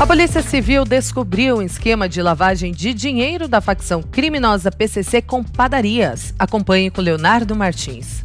A Polícia Civil descobriu um esquema de lavagem de dinheiro da facção criminosa PCC com padarias. Acompanhe com Leonardo Martins.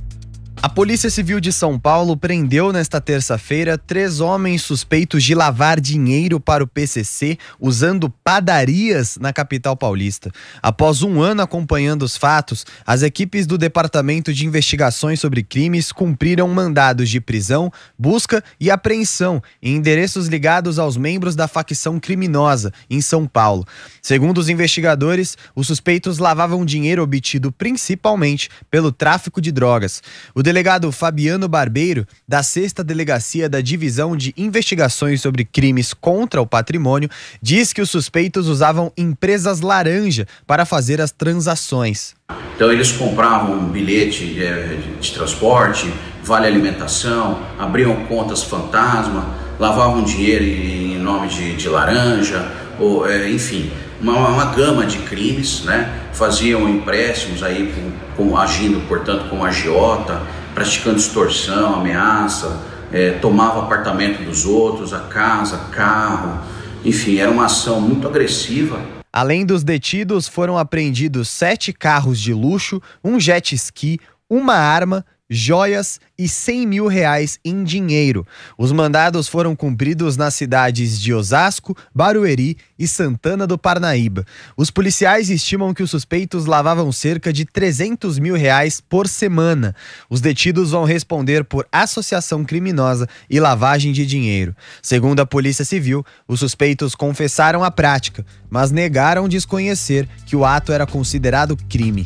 A Polícia Civil de São Paulo prendeu nesta terça-feira três homens suspeitos de lavar dinheiro para o PCC usando padarias na capital paulista. Após um ano acompanhando os fatos, as equipes do Departamento de Investigações sobre Crimes cumpriram mandados de prisão, busca e apreensão em endereços ligados aos membros da facção criminosa em São Paulo. Segundo os investigadores, os suspeitos lavavam dinheiro obtido principalmente pelo tráfico de drogas. O Delegado Fabiano Barbeiro, da 6 Delegacia da Divisão de Investigações sobre Crimes contra o Patrimônio, diz que os suspeitos usavam empresas laranja para fazer as transações. Então, eles compravam um bilhete de, é, de transporte, vale alimentação, abriam contas fantasma, lavavam dinheiro em nome de, de laranja, ou, é, enfim, uma, uma, gama de crimes, né? faziam empréstimos aí com, com, agindo, portanto, como agiota, praticando extorsão, ameaça, é, tomava apartamento dos outros, a casa, carro, enfim, era uma ação muito agressiva. Além dos detidos, foram apreendidos sete carros de luxo, um jet ski, uma arma joias e 100 mil reais em dinheiro. Os mandados foram cumpridos nas cidades de Osasco, Barueri e Santana do Parnaíba. Os policiais estimam que os suspeitos lavavam cerca de 300 mil reais por semana. Os detidos vão responder por associação criminosa e lavagem de dinheiro. Segundo a Polícia Civil, os suspeitos confessaram a prática, mas negaram desconhecer que o ato era considerado crime.